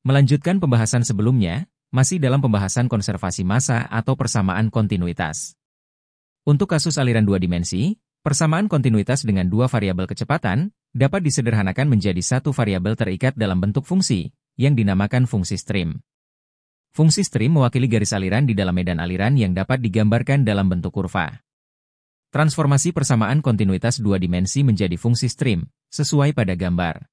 Melanjutkan pembahasan sebelumnya, masih dalam pembahasan konservasi massa atau persamaan kontinuitas. Untuk kasus aliran dua dimensi, persamaan kontinuitas dengan dua variabel kecepatan dapat disederhanakan menjadi satu variabel terikat dalam bentuk fungsi, yang dinamakan fungsi stream. Fungsi stream mewakili garis aliran di dalam medan aliran yang dapat digambarkan dalam bentuk kurva. Transformasi persamaan kontinuitas dua dimensi menjadi fungsi stream, sesuai pada gambar.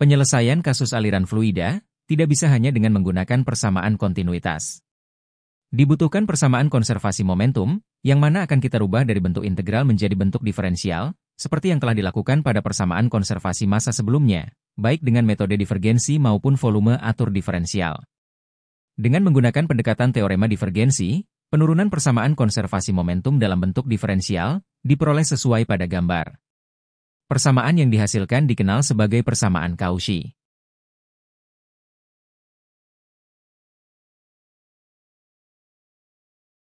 Penyelesaian kasus aliran fluida tidak bisa hanya dengan menggunakan persamaan kontinuitas. Dibutuhkan persamaan konservasi momentum, yang mana akan kita rubah dari bentuk integral menjadi bentuk diferensial, seperti yang telah dilakukan pada persamaan konservasi massa sebelumnya, baik dengan metode divergensi maupun volume atur diferensial. Dengan menggunakan pendekatan teorema divergensi, penurunan persamaan konservasi momentum dalam bentuk diferensial diperoleh sesuai pada gambar. Persamaan yang dihasilkan dikenal sebagai persamaan Cauchy.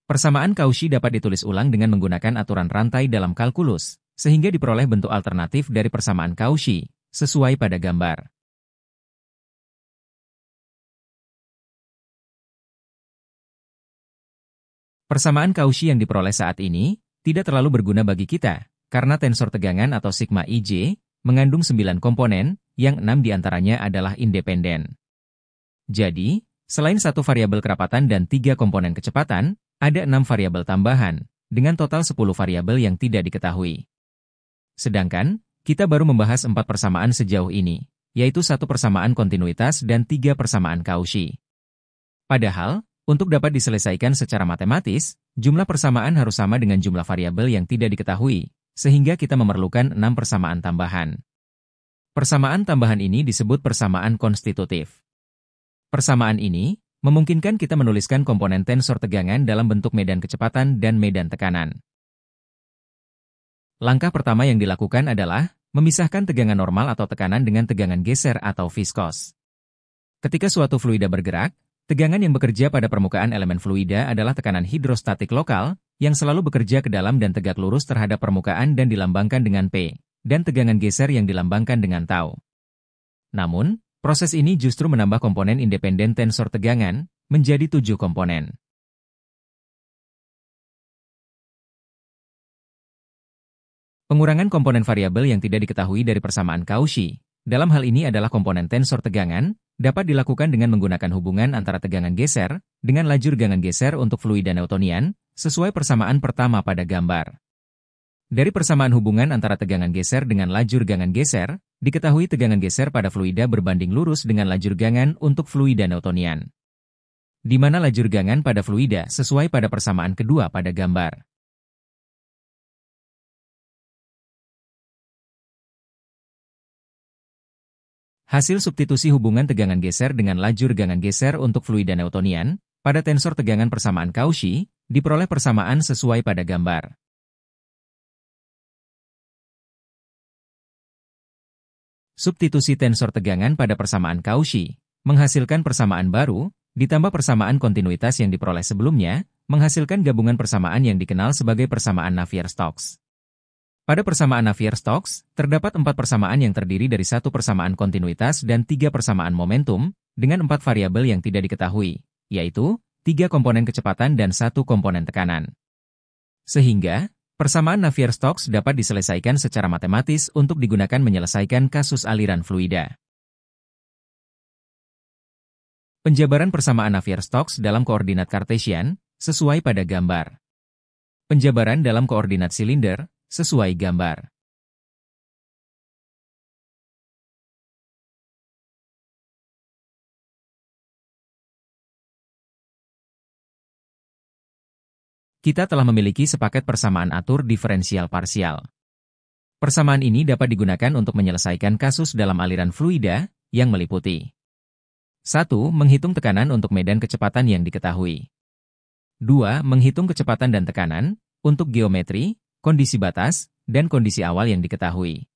Persamaan Cauchy dapat ditulis ulang dengan menggunakan aturan rantai dalam kalkulus, sehingga diperoleh bentuk alternatif dari persamaan Cauchy, sesuai pada gambar. Persamaan Cauchy yang diperoleh saat ini tidak terlalu berguna bagi kita, karena tensor tegangan atau sigma IJ mengandung 9 komponen, yang 6 diantaranya adalah independen. Jadi, selain satu variabel kerapatan dan tiga komponen kecepatan, ada enam variabel tambahan, dengan total 10 variabel yang tidak diketahui. Sedangkan, kita baru membahas empat persamaan sejauh ini, yaitu satu persamaan kontinuitas dan tiga persamaan Cauchy. Padahal, untuk dapat diselesaikan secara matematis, jumlah persamaan harus sama dengan jumlah variabel yang tidak diketahui, sehingga kita memerlukan enam persamaan tambahan. Persamaan tambahan ini disebut persamaan konstitutif. Persamaan ini memungkinkan kita menuliskan komponen tensor tegangan dalam bentuk medan kecepatan dan medan tekanan. Langkah pertama yang dilakukan adalah memisahkan tegangan normal atau tekanan dengan tegangan geser atau viskos. Ketika suatu fluida bergerak, tegangan yang bekerja pada permukaan elemen fluida adalah tekanan hidrostatik lokal yang selalu bekerja ke dalam dan tegak lurus terhadap permukaan dan dilambangkan dengan P, dan tegangan geser yang dilambangkan dengan tau. Namun, proses ini justru menambah komponen independen tensor tegangan, menjadi tujuh komponen. Pengurangan komponen variabel yang tidak diketahui dari persamaan Cauchy, dalam hal ini adalah komponen tensor tegangan, dapat dilakukan dengan menggunakan hubungan antara tegangan geser dengan lajur gangan geser untuk fluida Newtonian, sesuai persamaan pertama pada gambar. Dari persamaan hubungan antara tegangan geser dengan lajur gangan geser, diketahui tegangan geser pada fluida berbanding lurus dengan lajur gangan untuk fluida Newtonian. Di mana lajur gangan pada fluida sesuai pada persamaan kedua pada gambar. Hasil substitusi hubungan tegangan geser dengan lajur gangan geser untuk fluida Newtonian pada tensor tegangan persamaan Cauchy Diperoleh persamaan sesuai pada gambar. Substitusi tensor tegangan pada persamaan Cauchy menghasilkan persamaan baru, ditambah persamaan kontinuitas yang diperoleh sebelumnya, menghasilkan gabungan persamaan yang dikenal sebagai persamaan Navier-Stokes. Pada persamaan Navier-Stokes, terdapat empat persamaan yang terdiri dari satu persamaan kontinuitas dan tiga persamaan momentum, dengan empat variabel yang tidak diketahui, yaitu tiga komponen kecepatan dan satu komponen tekanan. Sehingga, persamaan Navier-Stokes dapat diselesaikan secara matematis untuk digunakan menyelesaikan kasus aliran fluida. Penjabaran persamaan Navier-Stokes dalam koordinat Cartesian, sesuai pada gambar. Penjabaran dalam koordinat silinder, sesuai gambar. kita telah memiliki sepaket persamaan atur diferensial parsial. Persamaan ini dapat digunakan untuk menyelesaikan kasus dalam aliran fluida, yang meliputi 1. Menghitung tekanan untuk medan kecepatan yang diketahui 2. Menghitung kecepatan dan tekanan, untuk geometri, kondisi batas, dan kondisi awal yang diketahui